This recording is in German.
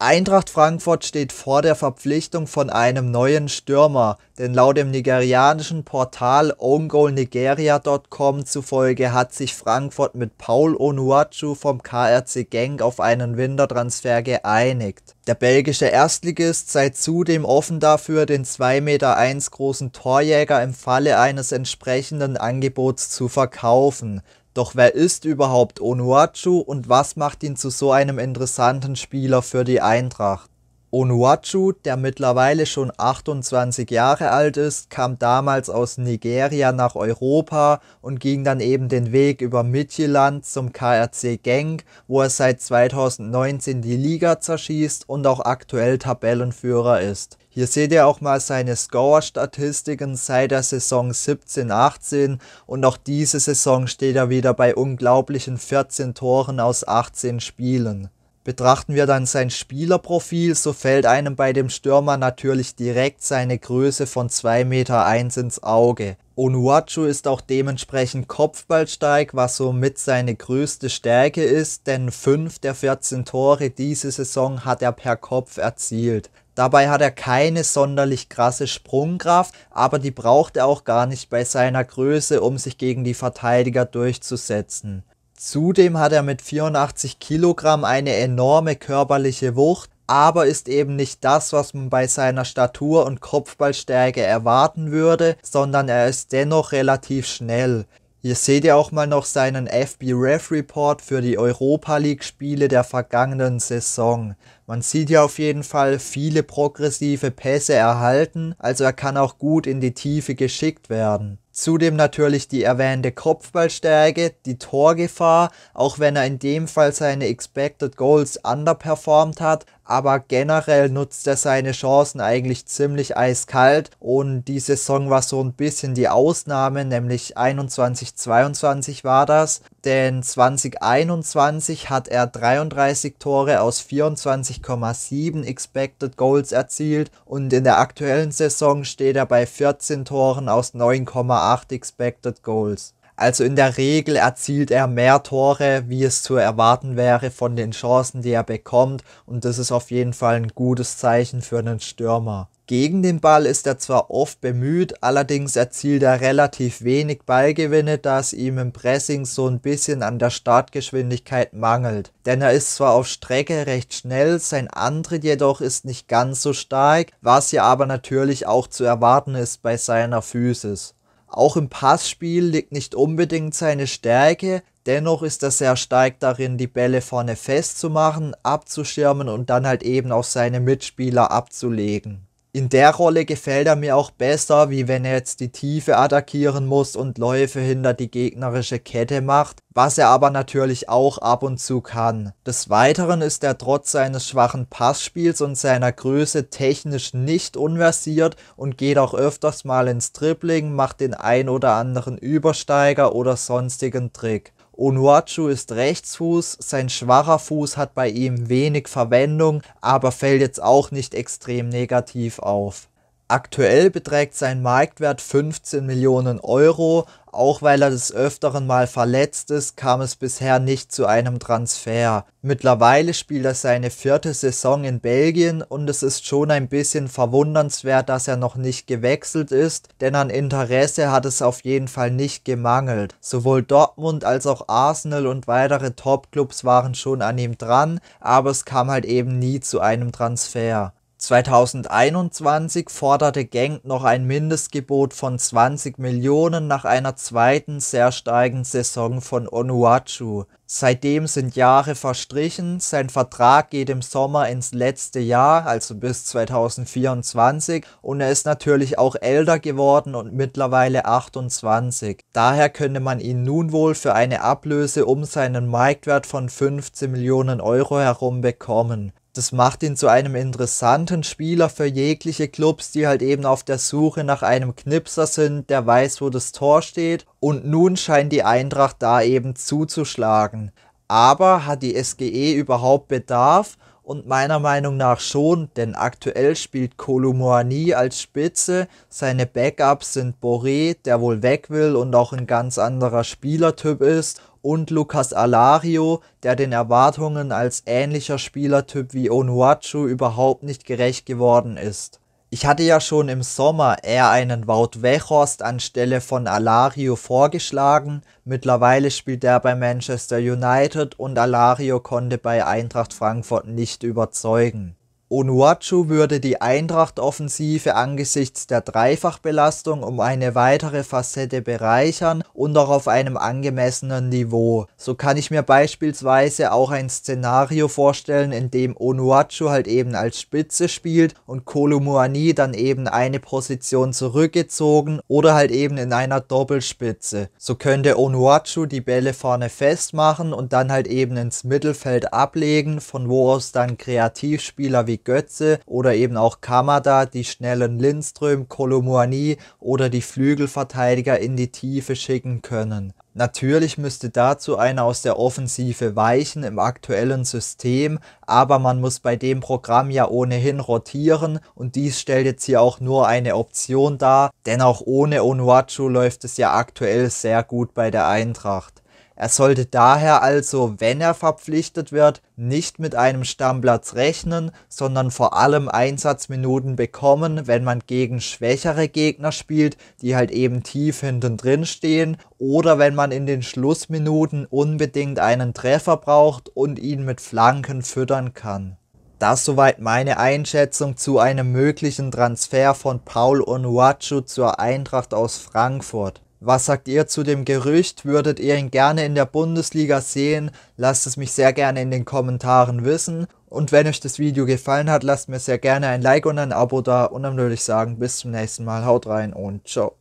Eintracht Frankfurt steht vor der Verpflichtung von einem neuen Stürmer, denn laut dem nigerianischen Portal OwnGoalNigeria.com zufolge hat sich Frankfurt mit Paul Onuachu vom KRC Genk auf einen Wintertransfer geeinigt. Der belgische Erstligist sei zudem offen dafür, den 2,1 Meter großen Torjäger im Falle eines entsprechenden Angebots zu verkaufen. Doch wer ist überhaupt Onuachu und was macht ihn zu so einem interessanten Spieler für die Eintracht? Onuachu, der mittlerweile schon 28 Jahre alt ist, kam damals aus Nigeria nach Europa und ging dann eben den Weg über Midtjylland zum KRC Genk, wo er seit 2019 die Liga zerschießt und auch aktuell Tabellenführer ist. Hier seht ihr auch mal seine Scorer-Statistiken seit der Saison 17-18 und auch diese Saison steht er wieder bei unglaublichen 14 Toren aus 18 Spielen. Betrachten wir dann sein Spielerprofil, so fällt einem bei dem Stürmer natürlich direkt seine Größe von 2,1 Meter ins Auge. Onuachu ist auch dementsprechend Kopfballsteig, was somit seine größte Stärke ist, denn 5 der 14 Tore diese Saison hat er per Kopf erzielt. Dabei hat er keine sonderlich krasse Sprungkraft, aber die braucht er auch gar nicht bei seiner Größe, um sich gegen die Verteidiger durchzusetzen. Zudem hat er mit 84 Kilogramm eine enorme körperliche Wucht, aber ist eben nicht das, was man bei seiner Statur und Kopfballstärke erwarten würde, sondern er ist dennoch relativ schnell. Hier seht ihr auch mal noch seinen FB Ref Report für die Europa League Spiele der vergangenen Saison. Man sieht hier auf jeden Fall viele progressive Pässe erhalten, also er kann auch gut in die Tiefe geschickt werden. Zudem natürlich die erwähnte Kopfballstärke, die Torgefahr, auch wenn er in dem Fall seine Expected Goals underperformed hat, aber generell nutzt er seine Chancen eigentlich ziemlich eiskalt und die Saison war so ein bisschen die Ausnahme, nämlich 21-22 war das, denn 2021 hat er 33 Tore aus 24,7 Expected Goals erzielt und in der aktuellen Saison steht er bei 14 Toren aus 9,8 Expected Goals. Also in der Regel erzielt er mehr Tore, wie es zu erwarten wäre von den Chancen, die er bekommt. Und das ist auf jeden Fall ein gutes Zeichen für einen Stürmer. Gegen den Ball ist er zwar oft bemüht, allerdings erzielt er relativ wenig Ballgewinne, da es ihm im Pressing so ein bisschen an der Startgeschwindigkeit mangelt. Denn er ist zwar auf Strecke recht schnell, sein Antritt jedoch ist nicht ganz so stark, was ja aber natürlich auch zu erwarten ist bei seiner Physis. Auch im Passspiel liegt nicht unbedingt seine Stärke, dennoch ist er sehr stark darin, die Bälle vorne festzumachen, abzuschirmen und dann halt eben auf seine Mitspieler abzulegen in der Rolle gefällt er mir auch besser, wie wenn er jetzt die Tiefe attackieren muss und Läufe hinter die gegnerische Kette macht, was er aber natürlich auch ab und zu kann. Des Weiteren ist er trotz seines schwachen Passspiels und seiner Größe technisch nicht unversiert und geht auch öfters mal ins Dribbling, macht den ein oder anderen Übersteiger oder sonstigen Trick. Onuachu ist Rechtsfuß, sein schwacher Fuß hat bei ihm wenig Verwendung, aber fällt jetzt auch nicht extrem negativ auf. Aktuell beträgt sein Marktwert 15 Millionen Euro. Auch weil er des Öfteren mal verletzt ist, kam es bisher nicht zu einem Transfer. Mittlerweile spielt er seine vierte Saison in Belgien und es ist schon ein bisschen verwundernswert, dass er noch nicht gewechselt ist, denn an Interesse hat es auf jeden Fall nicht gemangelt. Sowohl Dortmund als auch Arsenal und weitere Topclubs waren schon an ihm dran, aber es kam halt eben nie zu einem Transfer. 2021 forderte Genk noch ein Mindestgebot von 20 Millionen nach einer zweiten sehr starken Saison von Onuachu. Seitdem sind Jahre verstrichen, sein Vertrag geht im Sommer ins letzte Jahr, also bis 2024, und er ist natürlich auch älter geworden und mittlerweile 28. Daher könnte man ihn nun wohl für eine Ablöse um seinen Marktwert von 15 Millionen Euro herum bekommen das macht ihn zu einem interessanten Spieler für jegliche Clubs, die halt eben auf der Suche nach einem Knipser sind, der weiß, wo das Tor steht. Und nun scheint die Eintracht da eben zuzuschlagen. Aber hat die SGE überhaupt Bedarf? Und meiner Meinung nach schon, denn aktuell spielt Kolumuani als Spitze. Seine Backups sind Boré, der wohl weg will und auch ein ganz anderer Spielertyp ist und Lucas Alario, der den Erwartungen als ähnlicher Spielertyp wie Onuachu überhaupt nicht gerecht geworden ist. Ich hatte ja schon im Sommer eher einen Wout Weghorst anstelle von Alario vorgeschlagen. Mittlerweile spielt er bei Manchester United und Alario konnte bei Eintracht Frankfurt nicht überzeugen. Onuachu würde die Eintracht-Offensive angesichts der Dreifachbelastung um eine weitere Facette bereichern und auch auf einem angemessenen Niveau. So kann ich mir beispielsweise auch ein Szenario vorstellen, in dem Onuachu halt eben als Spitze spielt und Kolumuani dann eben eine Position zurückgezogen oder halt eben in einer Doppelspitze. So könnte Onuachu die Bälle vorne festmachen und dann halt eben ins Mittelfeld ablegen, von wo aus dann Kreativspieler wie wie Götze oder eben auch Kamada, die schnellen Lindström, Kolomuani oder die Flügelverteidiger in die Tiefe schicken können. Natürlich müsste dazu einer aus der Offensive weichen im aktuellen System, aber man muss bei dem Programm ja ohnehin rotieren und dies stellt jetzt hier auch nur eine Option dar, denn auch ohne Onuachu läuft es ja aktuell sehr gut bei der Eintracht. Er sollte daher also, wenn er verpflichtet wird, nicht mit einem Stammplatz rechnen, sondern vor allem Einsatzminuten bekommen, wenn man gegen schwächere Gegner spielt, die halt eben tief hinten drin stehen, oder wenn man in den Schlussminuten unbedingt einen Treffer braucht und ihn mit Flanken füttern kann. Das soweit meine Einschätzung zu einem möglichen Transfer von Paul Onuachu zur Eintracht aus Frankfurt. Was sagt ihr zu dem Gerücht? Würdet ihr ihn gerne in der Bundesliga sehen? Lasst es mich sehr gerne in den Kommentaren wissen. Und wenn euch das Video gefallen hat, lasst mir sehr gerne ein Like und ein Abo da. Und dann würde ich sagen, bis zum nächsten Mal. Haut rein und ciao.